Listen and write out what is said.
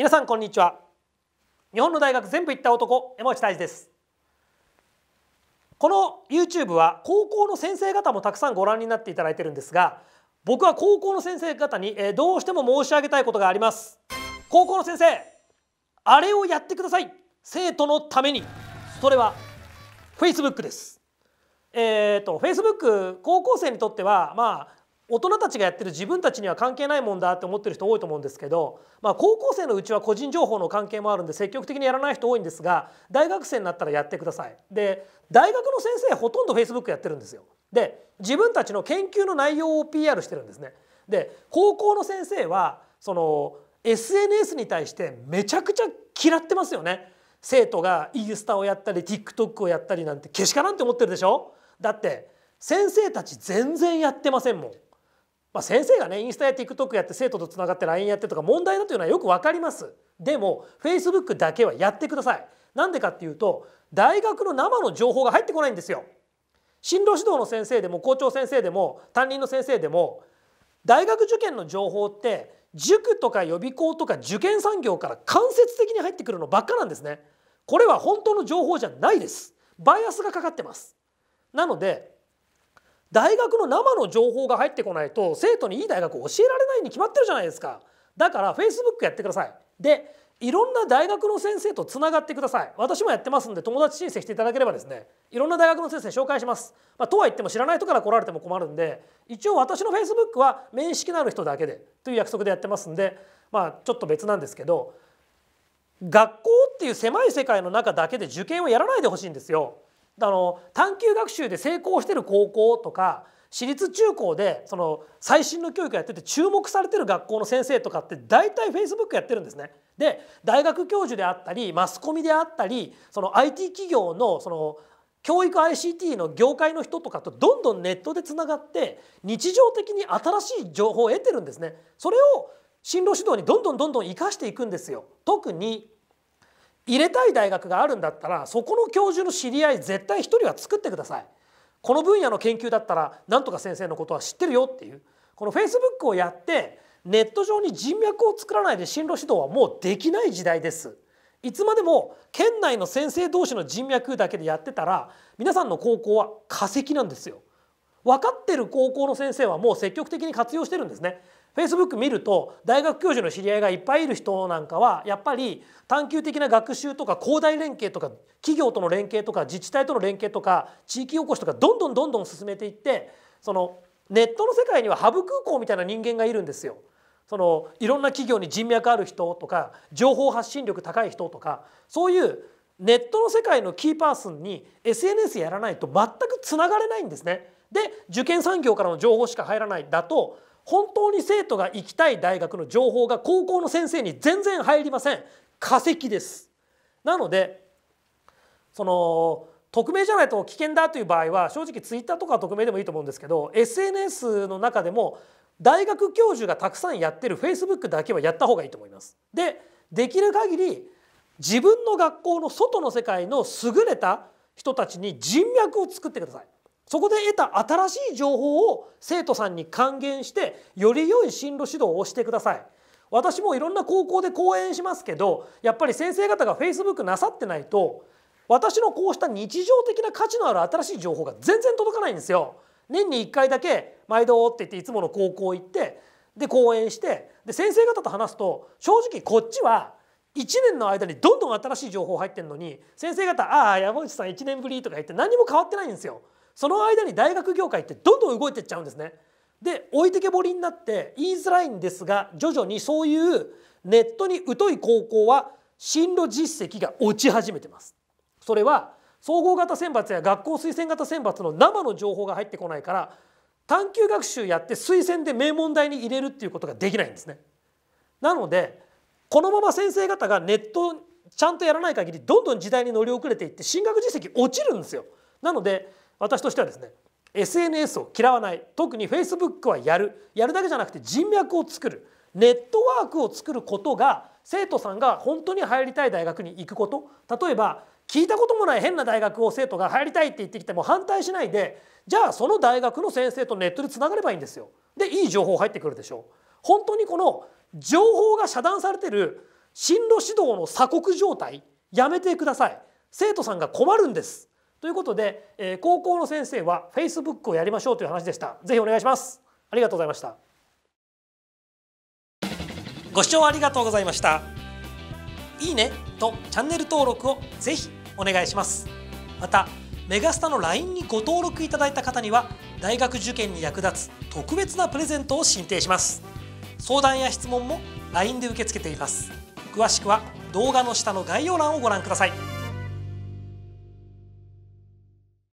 皆さんこんにちは日本の大学全部行った男山内泰治ですこの YouTube は高校の先生方もたくさんご覧になっていただいてるんですが僕は高校の先生方にどうしても申し上げたいことがあります高校の先生あれをやってください生徒のためにそれは Facebook ですえーと、と Facebook 高校生にとってはまあ大人たちがやってる自分たちには関係ないもんだって思ってる人多いと思うんですけど、まあ、高校生のうちは個人情報の関係もあるんで積極的にやらない人多いんですが大学生になったらやってください。で大学の先生ほとんど Facebook やってるんですよ。で自分たちの研究の内容を PR してるんですね。で高校の先生はその SNS に対してめちゃくちゃ嫌ってますよね。生徒がイースタをやったり TikTok をやったりなんてけしからんって思ってるでしょだって先生たち全然やってませんもん。まあ、先生がねインスタやって TikTok やって生徒とつながって LINE やってとか問題だというのはよく分かりますでも Facebook だけはやってくださいなんでかっていうと大学の生の情報が入ってこないんですよ進路指導の先生でも校長先生でも担任の先生でも大学受験の情報って塾とか予備校とか受験産業から間接的に入ってくるのばっかなんですねこれは本当の情報じゃないですバイアスがかかってますなので大学の生の情報が入ってこないと生徒にいい大学を教えられないに決まってるじゃないですかだから Facebook やってくださいでいろんな大学の先生とつながってください私もやってますんで友達申請していただければですねいろんな大学の先生紹介します、まあ、とは言っても知らない人から来られても困るんで一応私の Facebook は面識のある人だけでという約束でやってますんでまあちょっと別なんですけど学校っていう狭い世界の中だけで受験をやらないでほしいんですよあの探究学習で成功してる高校とか私立中高でその最新の教育やってて注目されてる学校の先生とかって大体 Facebook やってるんですね。で大学教授であったりマスコミであったりその IT 企業のその教育 ICT の業界の人とかとどんどんネットでつながって日常的に新しい情報を得てるんですね。それを進路指導にどんどんどんどん生かしていくんですよ。特に入れたい大学があるんだったらそこの教授の知り合い絶対一人は作ってください。この分野の研究だったらなんとか先生のことは知ってるよっていうこのフェイスブックをやってネット上に人脈を作らないで進路指導はもうできない時代です。いつまでも県内の先生同士の人脈だけでやってたら皆さんの高校は化石なんですよ。分かってる高校の先生はもう積極的に活用してるんですね。フェイスブック見ると大学教授の知り合いがいっぱいいる人なんかはやっぱり探究的な学習とか広大連携とか企業との連携とか自治体との連携とか地域おこしとかどんどんどんどん進めていってそのネットの世界にはハブ空港みたいな人間がいるんですよ。そのいろんな企業に人脈ある人とか情報発信力高い人とかそういうネットの世界のキーパーソンに SNS やらないと全くつながれないんですね。で受験産業からの情報しか入らないだと本当に生徒が行きたい大学の情報が高校の先生に全然入りません化石ですなのでその匿名じゃないと危険だという場合は正直ツイッターとか匿名でもいいと思うんですけど SNS の中でも大学教授がたくさんやってる Facebook だけはやった方がいいと思います。でできる限り自分の学校の外の世界の優れた人たちに人脈を作ってください。そこで得た新しい情報を生徒さんに還元してより良い進路指導をしてください私もいろんな高校で講演しますけどやっぱり先生方が Facebook なさってないと私のこうした日常的な価値のある新しい情報が全然届かないんですよ。年に1回だけ「毎度」って言っていつもの高校行ってで講演してで先生方と話すと正直こっちは1年の間にどんどん新しい情報入ってるのに先生方「ああ山内さん1年ぶり」とか言って何も変わってないんですよ。その間に大学業界ってどんどん動いていっちゃうんですね。で置いてけぼりになって言いづらいんですが徐々にそういうネットに疎い高校は進路実績が落ち始めてます。それは総合型選抜や学校推薦型選抜の生の情報が入ってこないから探究学習やって推薦で名門大に入れるっていうことができないんですね。なのでこのまま先生方がネットちゃんとやらない限りどんどん時代に乗り遅れていって進学実績落ちるんですよ。なので私としてはですね SNS を嫌わない特に Facebook はやるやるだけじゃなくて人脈を作るネットワークを作ることが生徒さんが本当に入りたい大学に行くこと例えば聞いたこともない変な大学を生徒が入りたいって言ってきても反対しないでじゃあその大学の先生とネットでつながればいいんですよ。でいい情報入ってくるでしょう。本当にこの情報が遮断されてる進路指導の鎖国状態やめてください。生徒さんが困るんです。ということで、えー、高校の先生は Facebook をやりましょうという話でした。ぜひお願いします。ありがとうございました。ご視聴ありがとうございました。いいねとチャンネル登録をぜひお願いします。また、メガスタの LINE にご登録いただいた方には、大学受験に役立つ特別なプレゼントを進呈します。相談や質問も LINE で受け付けています。詳しくは動画の下の概要欄をご覧ください。